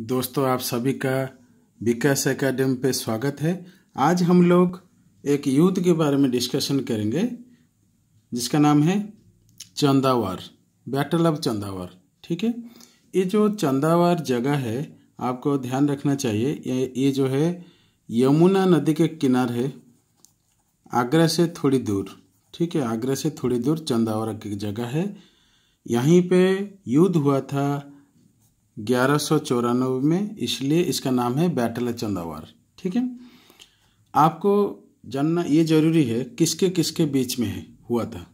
दोस्तों आप सभी का विकास एकेडमी पे स्वागत है आज हम लोग एक युद्ध के बारे में डिस्कशन करेंगे जिसका नाम है चंदावर बैटल ऑफ चंदावर ठीक है ये जो चंदावर जगह है आपको ध्यान रखना चाहिए ये जो है यमुना नदी के किनारे है आगरा से थोड़ी दूर ठीक है आगरा से थोड़ी दूर चंदावर की जगह है यहीं पे युद्ध हुआ था ग्यारह में इसलिए इसका नाम है बैटल चंदावार ठीक है आपको जानना ये ज़रूरी है किसके किसके बीच में है हुआ था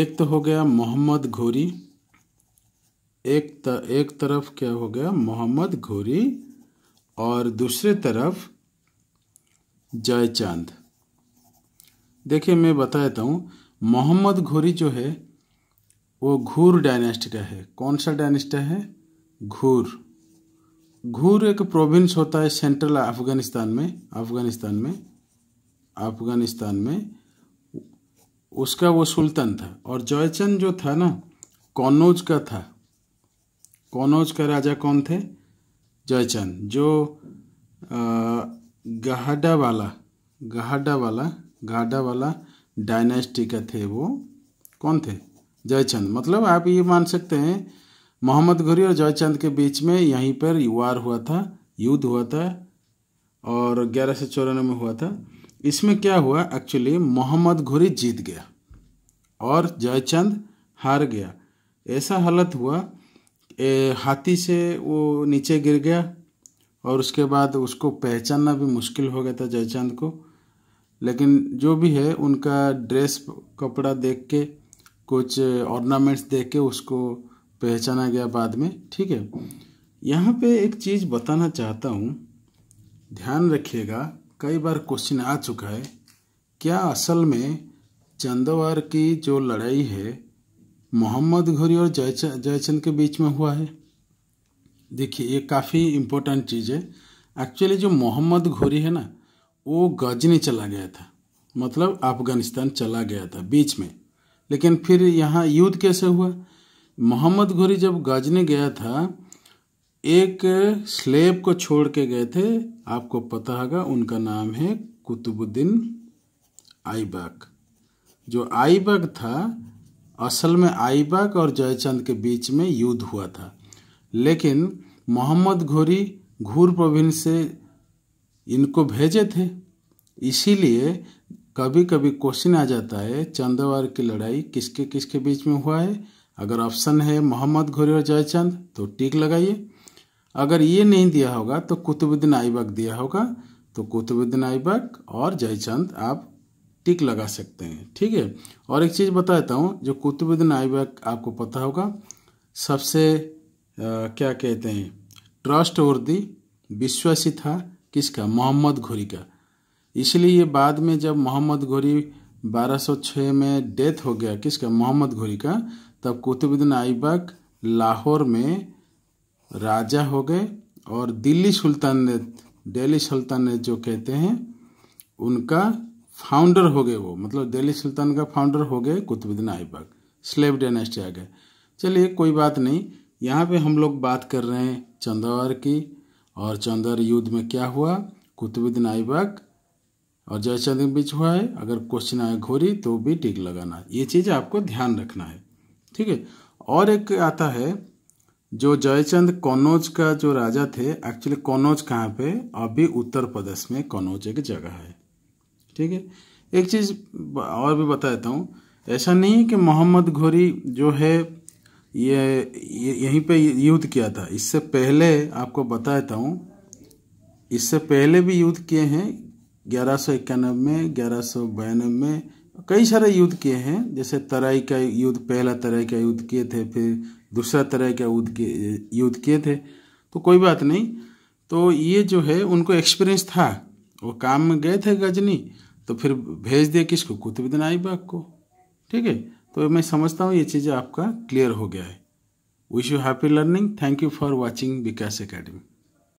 एक तो हो गया मोहम्मद घोरी एक त, एक तरफ क्या हो गया मोहम्मद घोरी और दूसरे तरफ जयचंद देखिए मैं बता देता हूँ मोहम्मद घोरी जो है वो घूर डायनेस्टी का है कौन सा डायनेस्टी है घूर घूर एक प्रोविंस होता है सेंट्रल अफगानिस्तान में अफगानिस्तान में अफगानिस्तान में उसका वो सुल्तान था और जयचंद जो था ना कौनौज का था कन्नौज का राजा कौन थे जयचंद जो गहाडा वाला गहाडा वाला गहाडा वाला डायनेस्टी का थे वो कौन थे जयचंद मतलब आप ये मान सकते हैं मोहम्मद घुरी और जयचंद के बीच में यहीं पर वार हुआ था युद्ध हुआ था और ग्यारह सौ चौरानवे में हुआ था इसमें क्या हुआ एक्चुअली मोहम्मद घुरी जीत गया और जयचंद हार गया ऐसा हालत हुआ ए, हाथी से वो नीचे गिर गया और उसके बाद उसको पहचानना भी मुश्किल हो गया था जयचंद को लेकिन जो भी है उनका ड्रेस कपड़ा देख के कुछ ऑर्नामेंट्स देख के उसको पहचाना गया बाद में ठीक है यहाँ पे एक चीज़ बताना चाहता हूँ ध्यान रखिएगा कई बार क्वेश्चन आ चुका है क्या असल में चंदवार की जो लड़ाई है मोहम्मद घोरी और जयचंद जयचंद के बीच में हुआ है देखिए ये काफ़ी इम्पोर्टेंट चीज़ है एक्चुअली जो मोहम्मद घोरी है ना वो गजनी चला गया था मतलब अफगानिस्तान चला गया था बीच में लेकिन फिर यहाँ युद्ध कैसे हुआ मोहम्मद घोरी जब गाजने गया था एक स्लेब को छोड़ के गए थे आपको पता होगा उनका नाम है कुतुबुद्दीन आईबाग जो आईबाग था असल में आईबाग और जयचंद के बीच में युद्ध हुआ था लेकिन मोहम्मद घोरी घूर प्रोविंस से इनको भेजे थे इसीलिए कभी कभी क्वेश्चन आ जाता है चंदवार की लड़ाई किसके किसके बीच में हुआ है अगर ऑप्शन है मोहम्मद घोरी और जयचंद तो टिक लगाइए अगर ये नहीं दिया होगा तो कुतुबुद्दीन आइबक दिया होगा तो कुतुबुद्दीन आइबक और जयचंद आप टिक लगा सकते हैं ठीक है और एक चीज़ बता देता हूँ जो कुतुबुद्दीन आइबक आपको पता होगा सबसे आ, क्या कहते हैं ट्रस्ट वर्दी विश्वासी था किसका मोहम्मद घोरी का इसलिए ये बाद में जब मोहम्मद घोरी 1206 में डेथ हो गया किसका मोहम्मद घोरी का तब कुतुबुद्दीन आइबक लाहौर में राजा हो गए और दिल्ली सुल्तानत दिल्ली सुल्तानत जो कहते हैं उनका फाउंडर हो गए वो मतलब दिल्ली सुल्तान का फाउंडर हो गए कुतुबुद्दीन ऐबक स्लेव डायनेस्टी आ गए चलिए कोई बात नहीं यहाँ पे हम लोग बात कर रहे हैं चंदौर की और चंदौर युद्ध में क्या हुआ कुतुबुद्दीन ऐबक और जयचंद के बीच हुआ है अगर क्वेश्चन आए घोरी तो भी टिक लगाना ये चीज़ आपको ध्यान रखना है ठीक है और एक आता है जो जयचंद कन्नौज का जो राजा थे एक्चुअली कन्नौज कहाँ पे अभी उत्तर प्रदेश में कन्नौज एक जगह है ठीक है एक चीज़ और भी बता देता हूँ ऐसा नहीं है कि मोहम्मद घोरी जो है ये, ये यहीं पे युद्ध किया था इससे पहले आपको बता देता हूँ इससे पहले भी युद्ध किए हैं ग्यारह सौ इक्यानबे में ग्यारह सौ बयानबे में कई सारे युद्ध किए हैं जैसे तराई का युद्ध पहला तराई का युद्ध किए थे फिर दूसरा तराई का युद्ध किए युद्ध किए थे तो कोई बात नहीं तो ये जो है उनको एक्सपीरियंस था वो काम में गए थे गजनी तो फिर भेज दिया किसको कुतुबुद्दीन आईबाग को ठीक है तो मैं समझता हूँ ये चीज़ आपका क्लियर हो गया है wish you happy learning thank you for watching Vikas academy